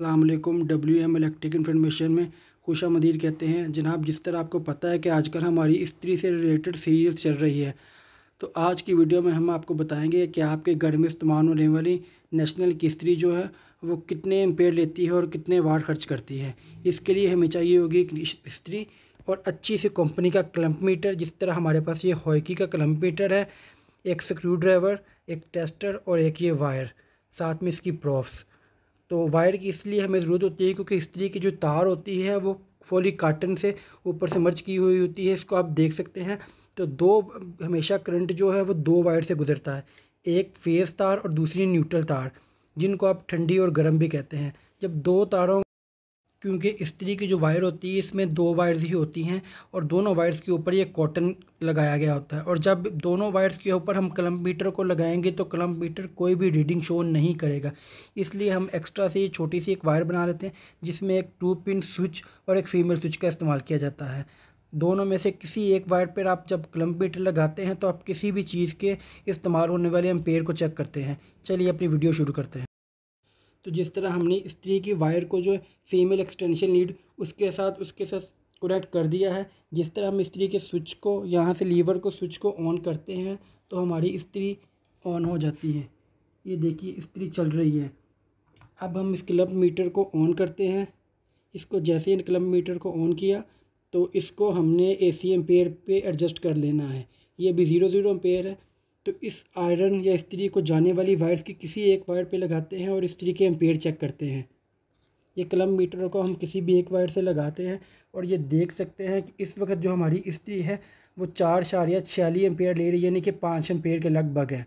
अल्लाम W M electric information में खुशा मदीद कहते हैं जनाब जिस तरह आपको पता है कि आजकल हमारी स्त्री से रिलेटेड सीरीज चल रही है तो आज की वीडियो में हम आपको बताएंगे कि आपके घर में इस्तेमाल होने वाली नेशनल की स्त्री जो है वो कितने एम्पेयर लेती है और कितने वार्ड खर्च करती है इसके लिए हमें चाहिए होगी स्त्री और अच्छी सी कंपनी का क्लम्प मीटर जिस तरह हमारे पास ये हॉकी का क्लम्प मीटर है एक स्क्रू ड्राइवर एक टेस्टर और एक ये वायर साथ में इसकी प्रॉफ्स तो वायर की इसलिए हमें ज़रूरत होती है क्योंकि इस्त्री की जो तार होती है वो फोली काटन से ऊपर से मर्च की हुई होती है इसको आप देख सकते हैं तो दो हमेशा करंट जो है वो दो वायर से गुजरता है एक फेस तार और दूसरी न्यूट्रल तार जिनको आप ठंडी और गर्म भी कहते हैं जब दो तारों क्योंकि स्त्री की जो वायर होती है इसमें दो वायर्स ही होती हैं और दोनों वायर्स के ऊपर ये कॉटन लगाया गया होता है और जब दोनों वायर्स के ऊपर हम कलम मीटर को लगाएंगे तो कलम मीटर कोई भी रीडिंग शो नहीं करेगा इसलिए हम एक्स्ट्रा से छोटी सी एक वायर बना लेते हैं जिसमें एक टू पिन स्विच और एक फीमेल स्विच का इस्तेमाल किया जाता है दोनों में से किसी एक वायर पर आप जब कलम मीटर लगाते हैं तो आप किसी भी चीज़ के इस्तेमाल होने वाले एम्पेयर को चेक करते हैं चलिए अपनी वीडियो शुरू करते हैं तो जिस तरह हमने स्त्री की वायर को जो फीमेल एक्सटेंशन लीड उसके साथ उसके साथ कनेक्ट कर दिया है जिस तरह हम स्त्री के स्विच को यहाँ से लीवर को स्विच को ऑन करते हैं तो हमारी स्त्री ऑन हो जाती है ये देखिए स्त्री चल रही है अब हम इस क्लब मीटर को ऑन करते हैं इसको जैसे ही क्लब मीटर को ऑन किया तो इसको हमने ए सी एम्पेयर पे एडजस्ट कर लेना है ये भी ज़ीरो ज़ीरो एम्पेयर है तो इस आयरन या स्त्री को जाने वाली वायर्स की किसी एक वायर पे लगाते हैं और स्त्री के एम्पेयर चेक करते हैं ये कलम मीटर को हम किसी भी एक वायर से लगाते हैं और ये देख सकते हैं कि इस वक्त जो हमारी स्त्री है वो चार शारिया छियालीस एम्पेयर ले रही है यानी कि पाँच एम्पेयर के लगभग है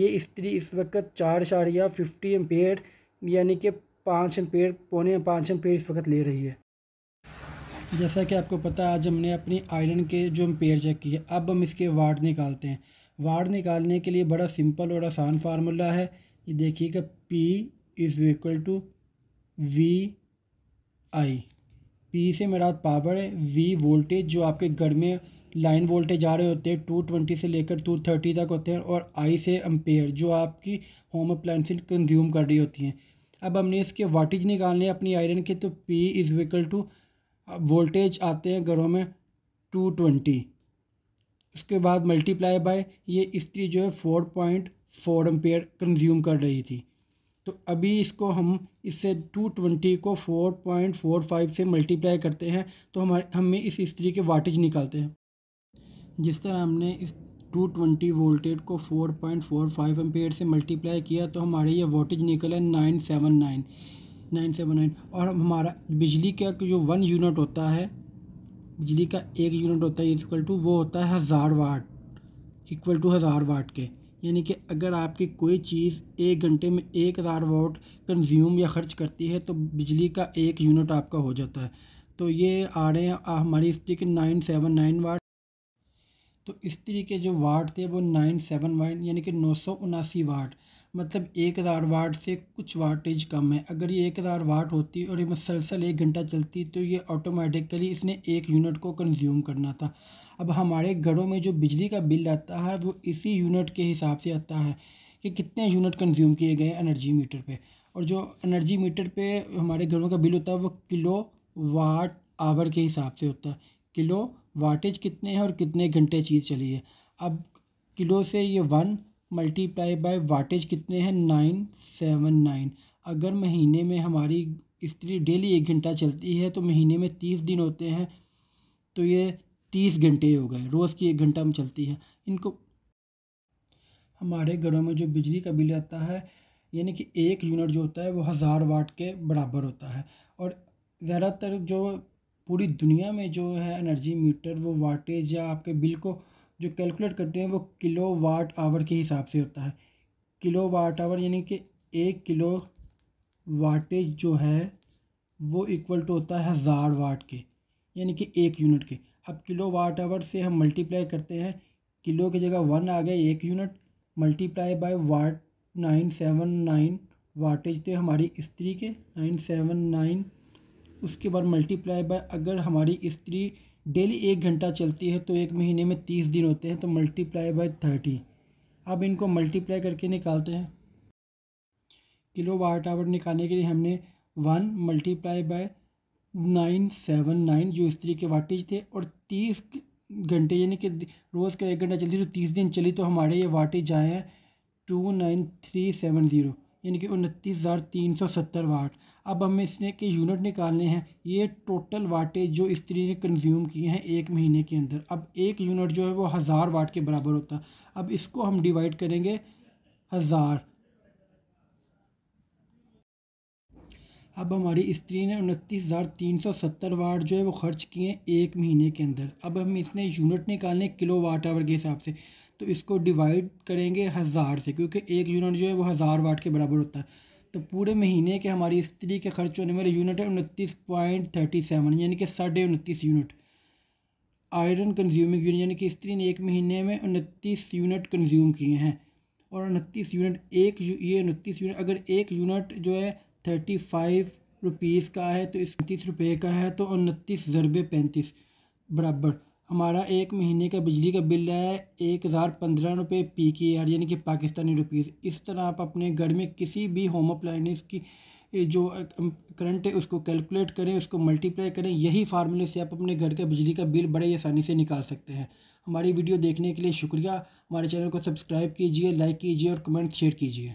ये स्त्री इस वक्त चार शारिया फिफ्टी एम्पेयर यानी कि पाँच एम्पेयर पौने पाँच एम्पेयर इस वक्त ले रही है जैसा कि आपको पता है आज हमने अपनी आयरन के जो एम्पेयर चेक किए अब हम इसके वाट निकालते हैं वाड़ निकालने के लिए बड़ा सिंपल और आसान फार्मूला है ये देखिएगा P is equal to V I P से मेरा पावर है वी वोल्टेज जो आपके घर में लाइन वोल्टेज आ रहे होते हैं टू ट्वेंटी से लेकर टू थर्टी तक होते हैं और आई से अम्पेयर जो आपकी होम अप्लाइंस कंज्यूम कर रही होती हैं अब हमने इसके वाटेज निकालने अपनी आयरन के तो P is equal to voltage आते हैं घरों में टू ट्वेंटी उसके बाद मल्टीप्लाई बाय ये स्त्री जो है four point four ampere consume कर रही थी तो अभी इसको हम इससे टू ट्वेंटी को फोर पॉइंट फोर फाइव से मल्टीप्लाई करते हैं तो हमारे हमें इस स्त्री के वाटेज निकालते हैं जिस तरह हमने इस टू ट्वेंटी वोल्टेड को four point four five ampere से मल्टीप्लाई किया तो हमारे ये वोल्टेज निकला है nine seven nine nine seven nine और हमारा बिजली का जो वन यूनिट होता है बिजली का एक यूनिट होता है इक्वल टू वो होता है हज़ार वाट इक्वल टू हज़ार वाट के यानी कि अगर आपकी कोई चीज़ एक घंटे में एक हज़ार वाट कंज्यूम या ख़र्च करती है तो बिजली का एक यूनिट आपका हो जाता है तो ये आ रहे हैं हमारी इस्त्री के नाइन सेवन नाइन वाट तो इस के जो वाट थे वो नाइन सेवन वाट यानी कि नौ सौ उनासी वाट मतलब एक हज़ार वाट से कुछ वाटेज कम है अगर ये एक हज़ार वाट होती और ये मुसलसल एक घंटा चलती तो ये ऑटोमेटिकली इसने एक यूनिट को कंज्यूम करना था अब हमारे घरों में जो बिजली का बिल आता है वो इसी यूनिट के हिसाब से आता है कि कितने यूनिट कंज्यूम किए गए एनर्जी मीटर पर और जो एनर्जी मीटर पर हमारे घरों का बिल होता है वो किलो वाट आवर के हिसाब से होता है किलो वाटेज कितने हैं और कितने घंटे चीज़ चली है अब किलो से ये वन मल्टीप्लाई बाय वाटेज कितने हैं नाइन सेवन नाइन अगर महीने में हमारी स्त्री डेली एक घंटा चलती है तो महीने में तीस दिन होते हैं तो ये तीस घंटे हो गए रोज़ की एक घंटा में चलती है इनको हमारे घरों में जो बिजली का बिल आता है यानी कि एक यूनिट जो होता है वो हज़ार वाट के बराबर होता है और ज़्यादातर जो पूरी दुनिया में जो है एनर्जी मीटर वो वाटेज या आपके बिल को जो कैलकुलेट करते हैं वो किलो वाट आवर के हिसाब से होता है किलो वाट आवर यानी कि एक किलो वाटेज जो है वो इक्वल टू होता है हज़ार वाट के यानी कि एक यूनिट के अब किलो वाट आवर से हम मल्टीप्लाई करते हैं किलो की जगह वन आ गया एक unit multiply by watt nine seven nine wattage थे हमारी स्त्री के नाइन सेवन नाइन उसके बाद मल्टीप्लाई बाय अगर हमारी स्त्री डेली एक घंटा चलती है तो एक महीने में तीस दिन होते हैं तो मल्टीप्लाई बाय थर्टी अब इनको मल्टीप्लाई करके निकालते हैं किलो वाट आवर निकालने के लिए हमने one multiply by nine seven nine जो स्त्री के वाटेज थे और तीस घंटे यानी कि रोज़ का एक घंटा चलती तो तीस दिन चली तो हमारे ये वाटेज आए हैं two nine three seven zero यानी कि उनतीस हज़ार तीन सौ सत्तर वाट अब हमें इसने के यूनिट निकालने हैं ये टोटल वाटेज जो स्त्री ने कंज्यूम किए हैं एक महीने के अंदर अब एक यूनिट जो है वो हज़ार वाट के बराबर होता है अब इसको हम डिवाइड करेंगे हज़ार अब हमारी स्त्री ने उनतीस हज़ार तीन सौ सत्तर वाट जो है वो खर्च किए हैं एक महीने के अंदर अब हम इसने यूनिट निकालने किलो वाट आवर के हिसाब से तो इसको डिवाइड करेंगे हज़ार से क्योंकि एक यूनिट जो है वो हज़ार वाट के बराबर होता है तो पूरे महीने के हमारी स्त्री के खर्च होने वाले यूनिट है उनतीस पॉइंट थर्टी सेवन यानी कि साढ़े उनतीस यूनिट आयरन कंज्यूमिंग यूनिट यानी कि स्त्री ने एक महीने में उनतीस यूनिट कंज्यूम किए हैं और उनतीस यूनिट एक ये उनतीस यूनिट अगर एक यूनिट जो है थर्टी फाइव रुपीज़ का है तो उनतीस रुपये का है तो उनतीस ज़रबे पैंतीस बराबर हमारा एक महीने का बिजली का बिल है एक हज़ार पंद्रह रुपये पी के आर यानी कि पाकिस्तानी रुपीज़ इस तरह आप अपने घर में किसी भी होम अप्लाइनेंस की जो करंट है उसको कैलकुलेट करें उसको मल्टीप्लाई करें यही फार्मूले से आप अपने घर का बिजली का बिल बड़े आसानी से निकाल सकते हैं हमारी वीडियो देखने के लिए शुक्रिया हमारे चैनल को सब्सक्राइब कीजिए लाइक कीजिए और कमेंट शेयर कीजिए